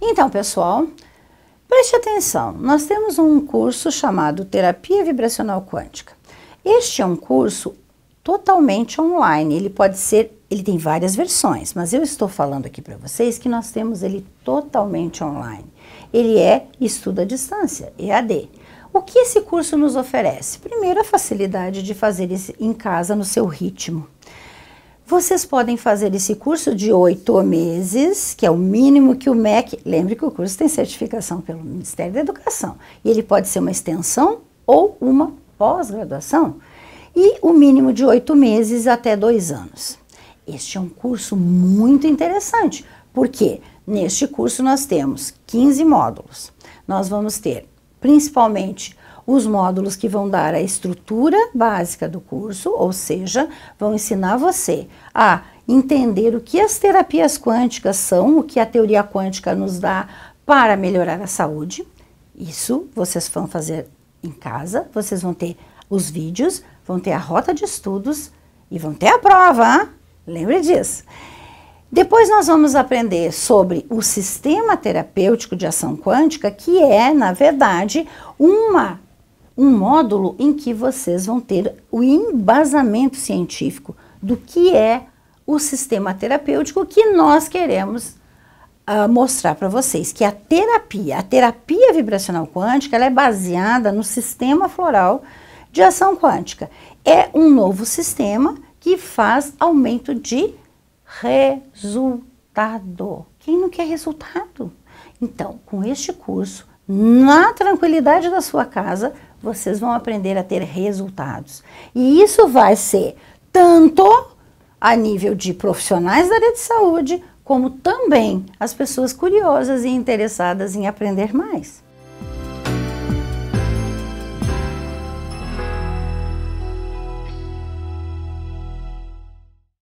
Então, pessoal, preste atenção. Nós temos um curso chamado Terapia Vibracional Quântica. Este é um curso totalmente online. Ele pode ser, ele tem várias versões, mas eu estou falando aqui para vocês que nós temos ele totalmente online. Ele é estudo à distância, EAD. O que esse curso nos oferece? Primeiro, a facilidade de fazer isso em casa no seu ritmo. Vocês podem fazer esse curso de oito meses, que é o mínimo que o MEC. Lembre que o curso tem certificação pelo Ministério da Educação. E ele pode ser uma extensão ou uma pós-graduação. E o mínimo de oito meses até dois anos. Este é um curso muito interessante, porque neste curso nós temos 15 módulos. Nós vamos ter principalmente os módulos que vão dar a estrutura básica do curso, ou seja, vão ensinar você a entender o que as terapias quânticas são, o que a teoria quântica nos dá para melhorar a saúde. Isso vocês vão fazer em casa, vocês vão ter os vídeos, vão ter a rota de estudos e vão ter a prova, hein? lembre disso. Depois nós vamos aprender sobre o sistema terapêutico de ação quântica, que é, na verdade, uma um módulo em que vocês vão ter o embasamento científico do que é o sistema terapêutico que nós queremos uh, mostrar para vocês, que a terapia, a terapia vibracional quântica, ela é baseada no sistema floral de ação quântica. É um novo sistema que faz aumento de resultado. Quem não quer resultado? Então, com este curso, na tranquilidade da sua casa, vocês vão aprender a ter resultados. E isso vai ser tanto a nível de profissionais da área de saúde, como também as pessoas curiosas e interessadas em aprender mais.